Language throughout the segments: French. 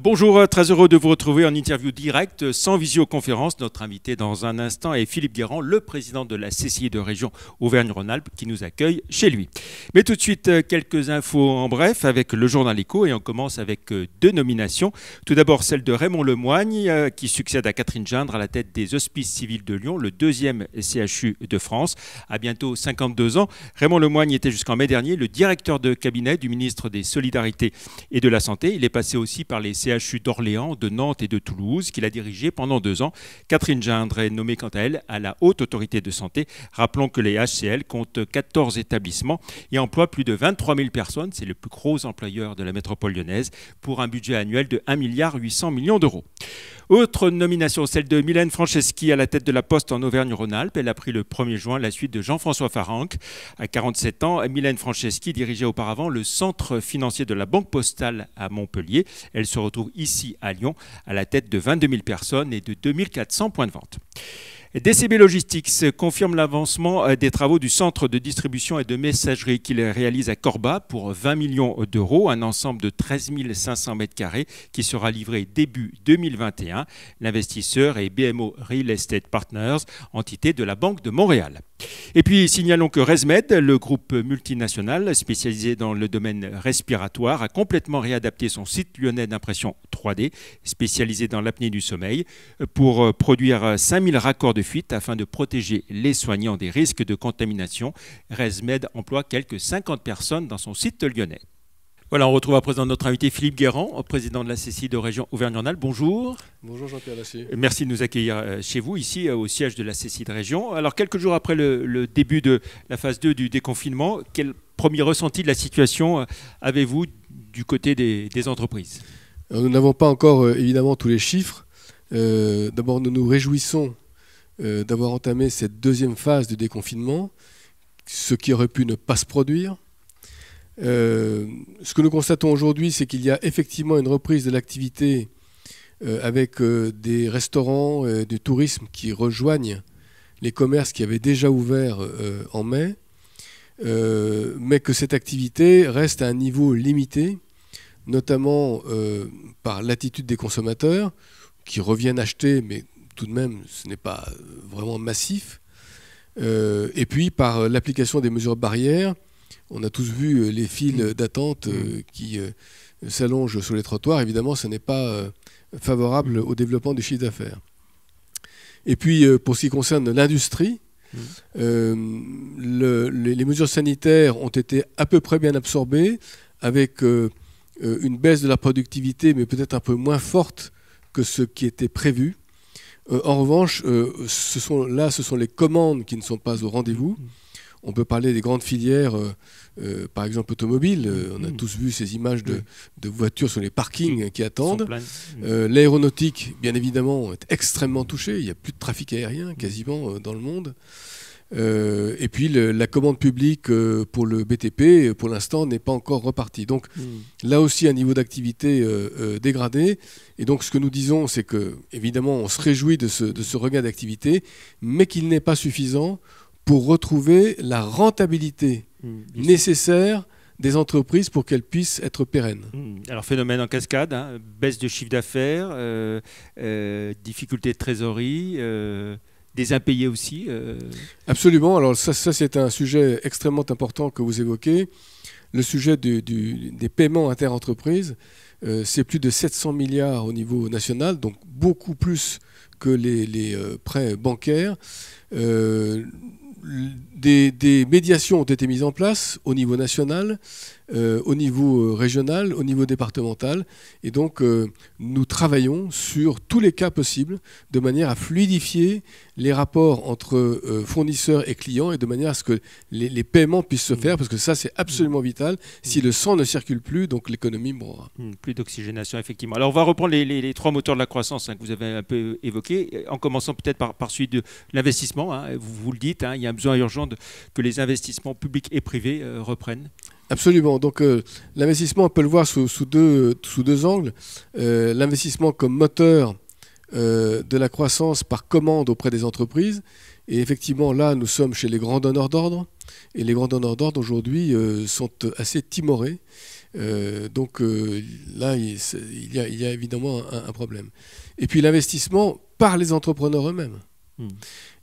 Bonjour, euh, très heureux de vous retrouver en interview directe, euh, sans visioconférence. Notre invité dans un instant est Philippe Guérand, le président de la CCI de région Auvergne-Rhône-Alpes, qui nous accueille chez lui. Mais tout de suite, euh, quelques infos en bref avec le journal écho et on commence avec deux nominations. Tout d'abord, celle de Raymond Lemoigne, qui succède à Catherine Gindre à la tête des Hospices civils de Lyon, le deuxième CHU de France, à bientôt 52 ans. Raymond Lemoigne était jusqu'en mai dernier le directeur de cabinet du ministre des Solidarités et de la Santé. Il est passé aussi par les CHU d'Orléans, de Nantes et de Toulouse, qu'il a dirigé pendant deux ans. Catherine Gindre est nommée quant à elle à la haute autorité de santé. Rappelons que les HCL comptent 14 établissements et emploient plus de 23 000 personnes. C'est le plus gros employeur de la métropole lyonnaise pour un budget annuel de 1,8 milliard d'euros. Autre nomination, celle de Mylène Franceschi à la tête de la Poste en Auvergne-Rhône-Alpes. Elle a pris le 1er juin la suite de Jean-François Faranck. À 47 ans, Mylène Franceschi dirigeait auparavant le centre financier de la Banque Postale à Montpellier. Elle se retrouve ici à Lyon à la tête de 22 000 personnes et de 2400 points de vente. DCB Logistics confirme l'avancement euh, des travaux du centre de distribution et de messagerie qu'il réalise à Corba pour 20 millions d'euros, un ensemble de 13 500 m2 qui sera livré début 2021. L'investisseur est BMO Real Estate Partners, entité de la Banque de Montréal. Et puis signalons que ResMed, le groupe multinational spécialisé dans le domaine respiratoire, a complètement réadapté son site lyonnais d'impression 3D, spécialisé dans l'apnée du sommeil, pour euh, produire 5000 euh, raccords de afin de protéger les soignants des risques de contamination. ResMed emploie quelques 50 personnes dans son site lyonnais. Voilà, on retrouve à présent notre invité Philippe Guérand, président de la CCI de région Auvergne-Rhône-Alpes. Bonjour. Bonjour Jean-Pierre Lassier. Euh, merci de nous accueillir euh, chez vous, ici, euh, au siège de la CCI de région. Alors, quelques jours après le, début de la phase 2 du déconfinement, quel premier ressenti de la situation avez-vous du côté des, entreprises Nous n'avons pas encore, évidemment, tous les chiffres. D'abord, nous nous réjouissons euh, d'avoir entamé cette deuxième phase de déconfinement, ce qui aurait pu ne pas se produire. Euh, ce que nous constatons aujourd'hui, c'est qu'il y a effectivement une reprise de l'activité euh, avec des restaurants, du tourisme qui rejoignent les commerces qui avaient déjà ouvert en mai, mais que cette activité reste à un niveau limité, notamment par l'attitude des consommateurs qui reviennent acheter, mais tout de même, ce n'est pas euh, vraiment massif. Euh, et puis par euh, l'application des mesures barrières, on a tous vu les files mm. d'attente mm. qui s'allongent sur les trottoirs. Évidemment, ce n'est pas favorable mm. au développement du chiffre d'affaires. Et puis pour ce qui concerne l'industrie, les, mesures sanitaires ont été à peu près bien absorbées, avec une baisse de la productivité, mais peut-être un peu moins forte que ce qui était prévu. Euh, en revanche, euh, là, ce sont les commandes qui ne sont pas au rendez-vous. On peut parler des grandes filières, euh, par exemple automobile. on a mm. tous vu ces images de, de voitures sur les parkings qui attendent. Mm. L'aéronautique, bien évidemment, est extrêmement touchée. Il n'y a plus de trafic aérien quasiment dans le monde. Euh, et puis la commande publique euh, pour le BTP, euh, pour l'instant, n'est pas encore repartie. Donc hmm. là aussi, un niveau d'activité dégradé. Et donc ce que nous disons, c'est que évidemment, on se réjouit de ce, de regain d'activité, mais qu'il n'est pas suffisant pour retrouver la rentabilité hmm. nécessaire des entreprises pour qu'elles puissent être pérennes. Hmm. Alors phénomène en cascade, hein. baisse de chiffre d'affaires, difficulté de trésorerie des impayés aussi euh, Absolument. Alors ça, c'est un sujet extrêmement important que vous évoquez. Le sujet des paiements interentreprises, entreprises euh, c'est plus de 700 milliards au niveau national, donc beaucoup plus que les, euh, prêts bancaires. des, médiations ont été mises en place au niveau national euh, au niveau euh, régional, au niveau départemental. Et donc, euh, nous travaillons sur tous les cas possibles de manière à fluidifier les rapports entre fournisseurs et clients et de manière à ce que les, paiements puissent se mm. faire, parce que ça, c'est absolument mm. vital. Mm. Si le sang ne circule plus, donc l'économie mourra. plus d'oxygénation, effectivement. Alors, on va reprendre les, trois moteurs de la croissance hein, que vous avez un peu évoqués, en commençant peut-être par, par celui de l'investissement. Hein. vous, vous, le dites, hein, il y a un besoin urgent que les investissements publics et privés reprennent. Absolument. Donc euh, l'investissement, on peut le voir sous, deux, sous deux, angles. Euh, l'investissement comme moteur euh, de la croissance par commande auprès des entreprises. Et effectivement, là, nous sommes chez les grands donneurs d'ordre. Et les grands donneurs d'ordre aujourd'hui sont assez timorés. donc là, il, y a, évidemment un, problème. Et puis l'investissement par les entrepreneurs eux-mêmes. Hmm.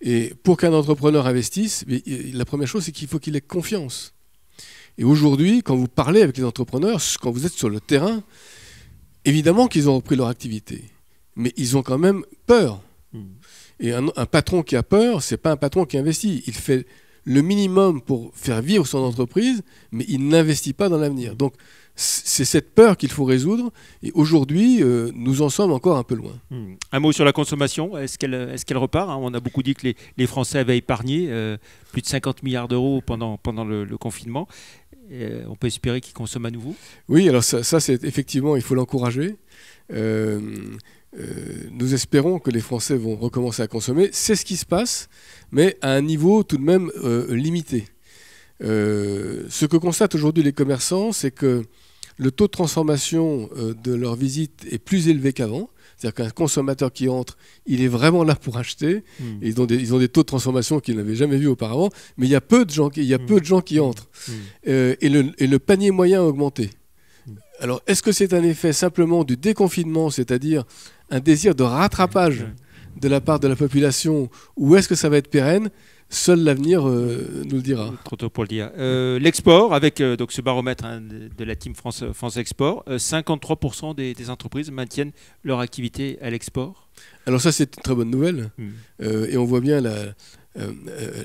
Et pour qu'un entrepreneur investisse, la première chose, c'est qu'il faut qu'il ait confiance. Et aujourd'hui, quand vous parlez avec les entrepreneurs, quand vous êtes sur le terrain, évidemment qu'ils ont repris leur activité, mais ils ont quand même peur. Mm. Et un, patron qui a peur, c'est pas un patron qui investit. Il fait le minimum pour faire vivre son entreprise, mais il n'investit pas dans l'avenir. Mm. Donc c'est cette peur qu'il faut résoudre. Et aujourd'hui, euh, nous en sommes encore un peu loin. Mm. Un mot sur la consommation. Est-ce qu'elle est qu'elle repart hein? On a beaucoup dit que les, les Français avaient épargné euh, plus de 50 milliards d'euros pendant, pendant le, le confinement. Euh, on peut espérer qu'ils consomme à nouveau Oui, alors ça, c'est effectivement, il faut l'encourager. Euh, euh, nous espérons que les Français vont recommencer à consommer. C'est ce qui se passe, mais à un niveau tout de même limité. ce que constatent aujourd'hui les commerçants, c'est que le taux de transformation euh, de leur visite est plus élevé qu'avant. C'est-à-dire qu'un consommateur qui entre, il est vraiment là pour acheter. Hmm. ils, ont des, ils, ont des, taux de transformation qu'ils n'avaient jamais vus auparavant, mais il y a peu de gens, il y hmm. peu de gens qui entrent. Hmm. Euh, et, le, et, le, panier moyen a augmenté. Alors, est-ce que c'est un effet simplement du déconfinement, c'est-à-dire un désir de rattrapage de la part de la population, ou est-ce que ça va être pérenne Seul l'avenir euh, nous le dira. Trop tôt pour le dire. Euh, l'export, avec euh, donc ce baromètre hein, de la team France, France Export, 53% des, entreprises maintiennent leur activité à l'export. Alors ça, c'est une très bonne nouvelle. Hmm. et on voit bien la,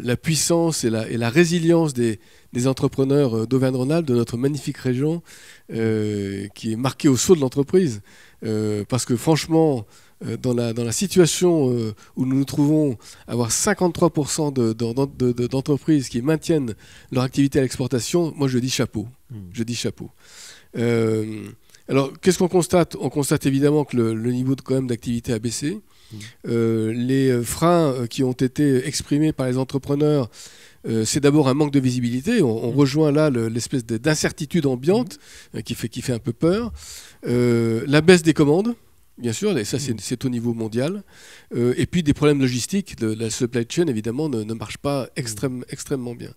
la puissance et la, et la, résilience des, des entrepreneurs d'Auvergne-Rhône-Alpes, de notre magnifique région, qui est marquée au saut de l'entreprise. parce que franchement euh, dans la, situation euh, où nous nous trouvons, avoir 53% d'entreprises qui maintiennent leur activité à l'exportation, moi je dis chapeau. Hmm. Je dis chapeau. Euh, alors, qu'est-ce qu'on constate On constate évidemment que le, niveau de, quand même d'activité a baissé. Hmm. les freins qui ont été exprimés par les entrepreneurs, c'est d'abord un manque de visibilité. On, hmm. rejoint là l'espèce d'incertitude ambiante qui, fait, qui fait un peu peur. la baisse des commandes. Bien sûr, et ça c'est mm. au niveau mondial. Euh, et puis des problèmes logistiques, la supply chain évidemment ne, marche pas mm. extrêmement bien.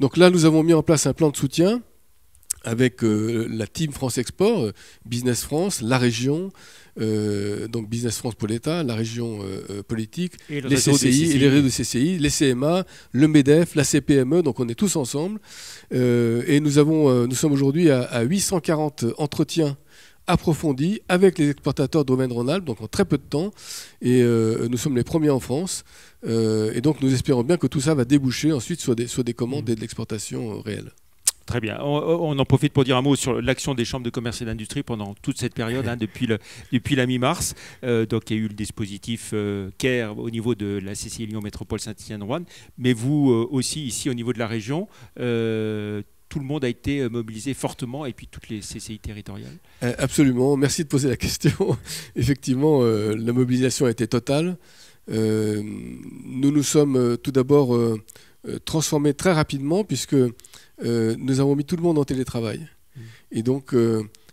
Donc là, nous avons mis en place un plan de soutien avec euh, la team France Export, euh, Business France, la région, donc Business France pour l'État, la région politique, les CCI, les réseaux de CCI, les CMA, le MEDEF, la CPME, donc on est tous ensemble. et nous, avons, nous sommes aujourd'hui à, 840 entretiens approfondie avec les exportateurs domaine Rhône-Alpes, donc en très peu de temps. Et euh, nous sommes les premiers en France. Euh, et donc nous espérons bien que tout ça va déboucher ensuite sur des, des commandes et de l'exportation euh, réelle. Très bien. On, en profite pour dire un mot sur l'action des chambres de commerce et d'industrie pendant toute cette période, hein, depuis, le, depuis la mi-mars. donc, il y a eu le dispositif CARE au niveau de la CCI Lyon Métropole Saint-Étienne-Rouen, mais vous aussi ici au niveau de la région, tout le monde a été euh, mobilisé fortement, et puis toutes les CCI territoriales euh, Absolument, merci de poser la question. Effectivement, euh, la mobilisation a été totale. nous nous sommes tout d'abord transformés très rapidement, puisque nous avons mis tout le monde en télétravail. Mm. Et donc,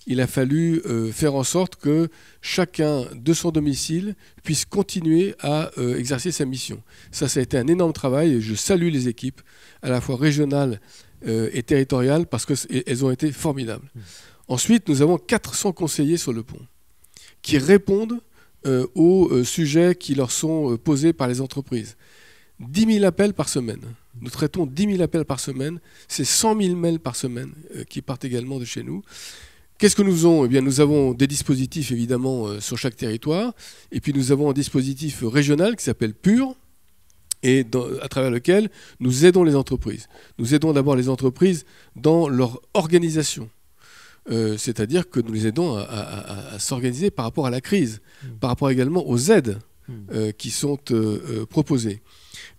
il a fallu faire en sorte que chacun de son domicile puisse continuer à exercer sa mission. Ça, ça a été un énorme travail. et Je salue les équipes, à la fois régionales euh, et territoriales parce qu'elles ont été formidables. Mmh. Ensuite, nous avons 400 conseillers sur le pont qui répondent euh, aux euh, sujets qui leur sont posés par les entreprises. 10 000 appels par semaine. Nous traitons 10 000 appels par semaine. C'est 100 000 mails par semaine qui partent également de chez nous. Qu'est-ce que nous avons eh bien, Nous avons des dispositifs évidemment sur chaque territoire. Et puis nous avons un dispositif régional qui s'appelle PUR, et à travers lequel nous aidons les entreprises. Nous aidons d'abord les entreprises dans leur organisation. Euh, c'est-à-dire que nous les aidons à, s'organiser par rapport à la crise, hmm. par rapport également aux aides hmm. euh, qui sont euh, proposées.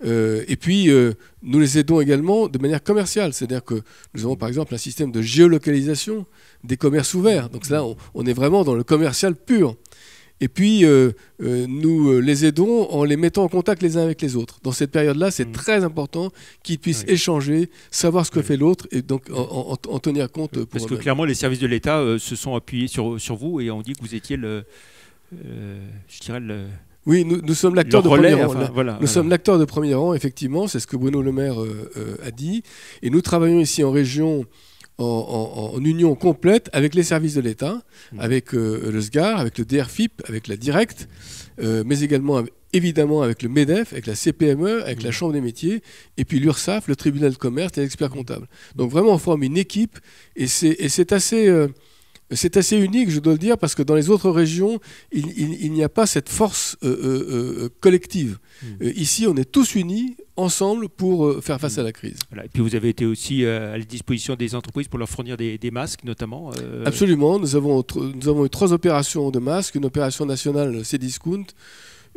et puis, nous les aidons également de manière commerciale, c'est-à-dire que nous avons par exemple un système de géolocalisation des commerces ouverts. Donc là, on est vraiment dans le commercial pur. Et puis, euh, euh, nous euh, les aidons en les mettant en contact les uns avec les autres. Dans cette période-là, c'est mm. très important qu'ils puissent échanger, savoir ce que fait l'autre et donc en, tenir compte. Parce que clairement, les services de l'État se sont appuyés sur, sur vous et ont dit que vous étiez le. je dirais le. Oui, nous, sommes l'acteur de premier rang. Voilà, nous sommes l'acteur de premier rang, effectivement, c'est ce que Bruno Le Maire a dit. Et nous travaillons ici en région en, union complète avec les services de l'État, mm. avec euh, le SGAR, avec le DRFIP, avec la Direct, euh, mais également évidemment avec le MEDEF, avec la CPME, avec la mm. Chambre des métiers, et puis l'URSAF, le tribunal de commerce et l'expert comptable. Donc vraiment, on forme une équipe, et c'est assez... Euh, c'est assez unique, je dois le dire, parce que dans les autres régions, il, n'y a pas cette force euh, euh, euh, collective. Hmm. ici, on est tous unis ensemble pour faire face à la crise. Et puis vous avez été aussi à la disposition des entreprises pour leur fournir des, masques notamment Absolument, nous avons, eu trois opérations de masques, une opération nationale c'est discount,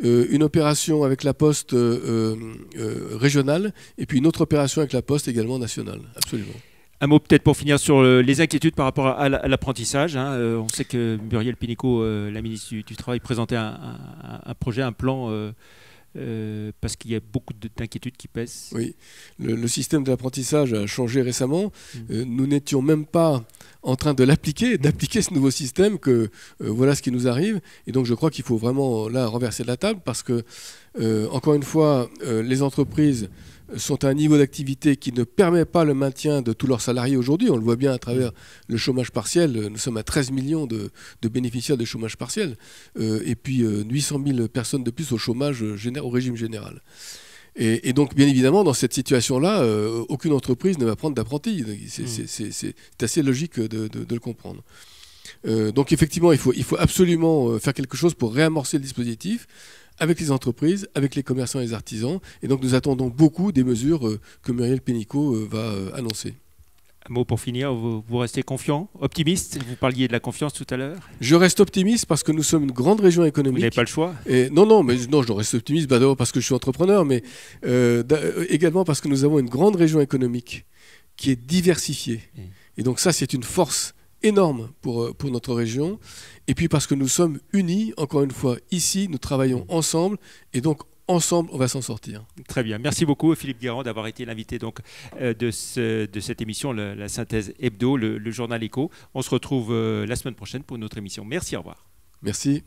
une opération avec la poste régionale et puis une autre opération avec la poste également nationale. Absolument. Un mot peut-être pour finir sur euh, les inquiétudes par rapport à l'apprentissage. Hein. Euh, on sait que Muriel pinico euh, la ministre du Travail, présentait un, projet, un plan, parce qu'il y a beaucoup d'inquiétudes qui pèsent. Oui, le, système de l'apprentissage a changé récemment. Mm. Nous n'étions même pas en train de l'appliquer, d'appliquer ce nouveau système, que voilà ce qui nous arrive. Et donc je crois qu'il faut vraiment là renverser la table, parce que, encore une fois, les entreprises sont à un niveau d'activité qui ne permet pas le maintien de tous leurs salariés aujourd'hui. On le voit bien à travers mm. le chômage partiel. Nous sommes à 13 millions de, bénéficiaires de chômage partiel euh, et puis 800 euh, 000 personnes de plus au chômage euh, au régime général. Et, donc, bien évidemment, dans cette situation-là, aucune entreprise ne va prendre d'apprentis. Mm. C'est assez logique de, le comprendre. donc, effectivement, il faut absolument faire quelque chose pour réamorcer le dispositif avec les entreprises, avec les commerçants et les artisans. Et donc nous attendons beaucoup des mesures euh, que Muriel Pénicaud euh, va euh, annoncer. Un mot pour finir, vous, restez confiant, optimiste Vous parliez de la confiance tout à l'heure. Je reste optimiste parce que nous sommes une grande région économique. Vous n'avez pas le choix et, Non, non, mais non, je reste optimiste bah, d'abord parce que je suis entrepreneur, mais également parce que nous avons une grande région économique qui est diversifiée. Et donc ça, c'est une force énorme pour, euh, pour notre région, et puis parce que nous sommes unis, encore une fois, ici, nous travaillons ensemble, et donc ensemble, on va s'en sortir. Très bien. Merci beaucoup, Philippe Guérand, d'avoir été l'invité donc euh, de, de cette émission, la synthèse hebdo, le, journal écho On se retrouve euh, la semaine prochaine pour une autre émission. Merci, au revoir. Merci.